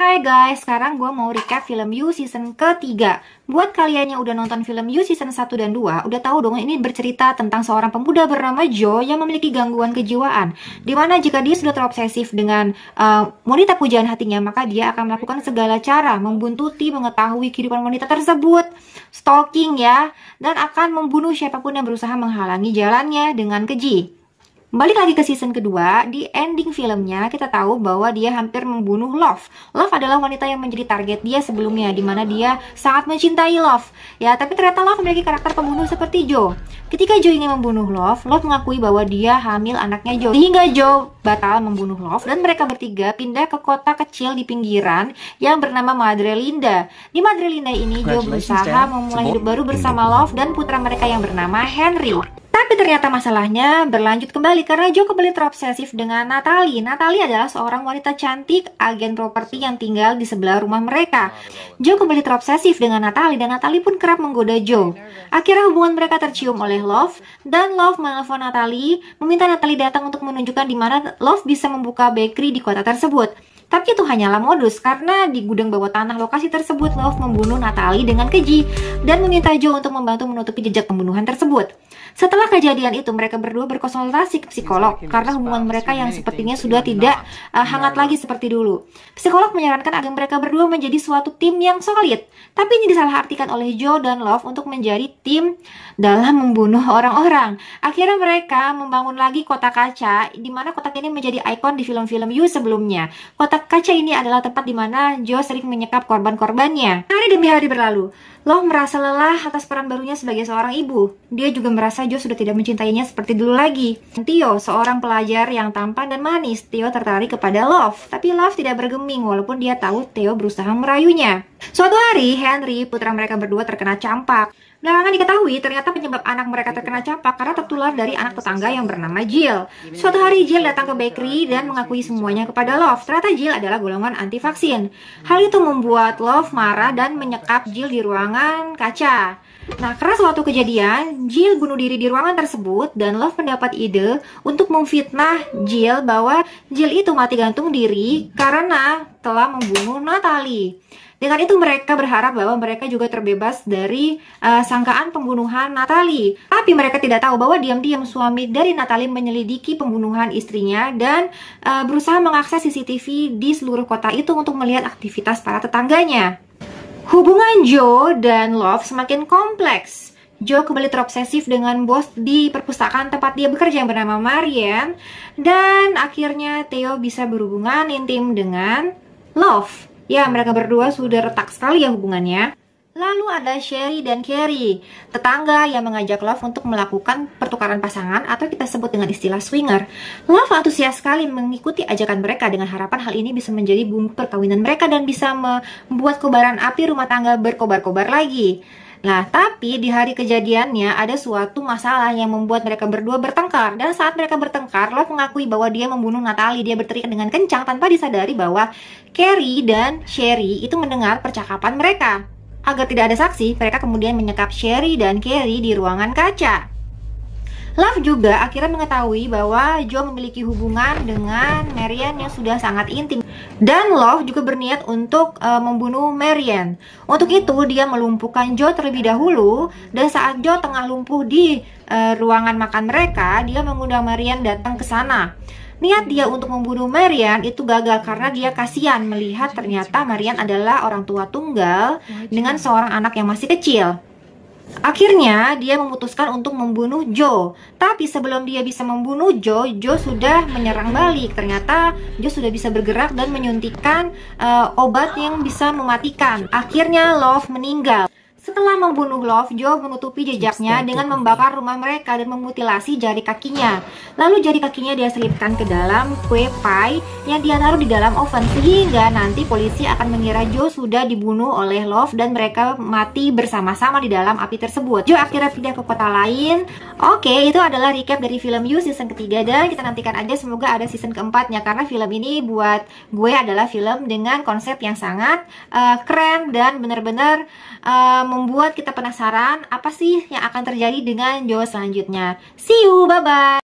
Hai guys, sekarang gue mau recap film You season ketiga. Buat kalian yang udah nonton film You season 1 dan 2, udah tahu dong ini bercerita tentang seorang pemuda bernama Joe yang memiliki gangguan kejiwaan. Dimana jika dia sudah terobsesif dengan uh, wanita pujaan hatinya, maka dia akan melakukan segala cara membuntuti mengetahui kehidupan wanita tersebut, stalking ya, dan akan membunuh siapapun yang berusaha menghalangi jalannya dengan keji. Balik lagi ke season kedua, di ending filmnya kita tahu bahwa dia hampir membunuh Love. Love adalah wanita yang menjadi target dia sebelumnya, di mana dia sangat mencintai Love. Ya, tapi ternyata Love memiliki karakter pembunuh seperti Joe. Ketika Joe ingin membunuh Love, Love mengakui bahwa dia hamil anaknya Joe. Sehingga Joe batal membunuh Love dan mereka bertiga pindah ke kota kecil di pinggiran yang bernama Madre Linda. Di Madre Linda ini Joe berusaha memulai hidup baru bersama Love dan putra mereka yang bernama Henry. Tapi ternyata masalahnya berlanjut kembali karena Joe kembali terobsesif dengan Natalie. Natalie adalah seorang wanita cantik, agen properti yang tinggal di sebelah rumah mereka. Joe kembali terobsesif dengan Natalie dan Natalie pun kerap menggoda Joe. Akhirnya hubungan mereka tercium oleh Love dan Love menelpon Natalie, meminta Natalie datang untuk menunjukkan di mana Love bisa membuka bakery di kota tersebut. Tapi itu hanyalah modus karena di gudang bawah tanah lokasi tersebut Love membunuh Natalie dengan keji dan meminta Joe untuk membantu menutupi jejak pembunuhan tersebut. Setelah kejadian itu, mereka berdua berkonsultasi ke psikolog karena hubungan mereka yang sepertinya sudah tidak uh, hangat lagi seperti dulu. Psikolog menyarankan agar mereka berdua menjadi suatu tim yang solid, tapi ini disalahartikan oleh Joe dan Love untuk menjadi tim dalam membunuh orang-orang. Akhirnya mereka membangun lagi kota kaca, di mana kotak ini menjadi ikon di film-film You sebelumnya. Kotak kaca ini adalah tempat di mana Joe sering menyekap korban-korbannya. Hari demi hari berlalu, Loh merasa lelah atas peran barunya sebagai seorang ibu. Dia juga merasa Jo sudah tidak mencintainya seperti dulu lagi. Tio, seorang pelajar yang tampan dan manis, Tio tertarik kepada Love. Tapi Love tidak bergeming walaupun dia tahu Theo berusaha merayunya. Suatu hari, Henry, putra mereka berdua terkena campak. Belakangan nah, diketahui ternyata penyebab anak mereka terkena campak karena tertular dari anak tetangga yang bernama Jill. Suatu hari Jill datang ke bakery dan mengakui semuanya kepada Love. Ternyata Jill adalah golongan anti vaksin. Hal itu membuat Love marah dan menyekap Jill di ruangan kaca. Nah, karena suatu kejadian, Jill bunuh diri di ruangan tersebut dan Love mendapat ide untuk memfitnah Jill bahwa Jill itu mati gantung diri karena telah membunuh Natalie. Dengan itu mereka berharap bahwa mereka juga terbebas dari uh, sangkaan pembunuhan Natalie. Tapi mereka tidak tahu bahwa diam-diam suami dari Natalie menyelidiki pembunuhan istrinya dan uh, berusaha mengakses CCTV di seluruh kota itu untuk melihat aktivitas para tetangganya. Hubungan Joe dan Love semakin kompleks. Joe kembali terobsesif dengan bos di perpustakaan tempat dia bekerja yang bernama Marian dan akhirnya Theo bisa berhubungan intim dengan Love. Ya, mereka berdua sudah retak sekali ya hubungannya. Lalu ada Sherry dan Carrie, tetangga yang mengajak Love untuk melakukan pertukaran pasangan atau kita sebut dengan istilah swinger. Love antusias sekali mengikuti ajakan mereka dengan harapan hal ini bisa menjadi bumbu perkawinan mereka dan bisa membuat kobaran api rumah tangga berkobar-kobar lagi. Nah, tapi di hari kejadiannya ada suatu masalah yang membuat mereka berdua bertengkar. Dan saat mereka bertengkar, Love mengakui bahwa dia membunuh Natalie. Dia berteriak dengan kencang tanpa disadari bahwa Carrie dan Sherry itu mendengar percakapan mereka. Agar tidak ada saksi, mereka kemudian menyekap Sherry dan Carrie di ruangan kaca. Love juga akhirnya mengetahui bahwa Joe memiliki hubungan dengan Marian yang sudah sangat intim dan Love juga berniat untuk uh, membunuh Marian. Untuk itu dia melumpuhkan Joe terlebih dahulu dan saat Joe tengah lumpuh di uh, ruangan makan mereka, dia mengundang Marian datang ke sana. Niat dia untuk membunuh Marian itu gagal karena dia kasihan melihat ternyata Marian adalah orang tua tunggal dengan seorang anak yang masih kecil. Akhirnya dia memutuskan untuk membunuh Joe. Tapi sebelum dia bisa membunuh Joe, Joe sudah menyerang balik. Ternyata Joe sudah bisa bergerak dan menyuntikkan uh, obat yang bisa mematikan. Akhirnya Love meninggal. Setelah membunuh Love, Joe menutupi jejaknya dengan membakar rumah mereka dan memutilasi jari kakinya. Lalu jari kakinya dia selipkan ke dalam kue pie yang dia taruh di dalam oven sehingga nanti polisi akan mengira Joe sudah dibunuh oleh Love dan mereka mati bersama-sama di dalam api tersebut. Joe akhirnya pindah ke kota lain. Oke, itu adalah recap dari film You season ketiga dan kita nantikan aja semoga ada season keempatnya karena film ini buat gue adalah film dengan konsep yang sangat uh, keren dan benar-benar eh, membuat kita penasaran apa sih yang akan terjadi dengan Joe selanjutnya. See you, bye-bye!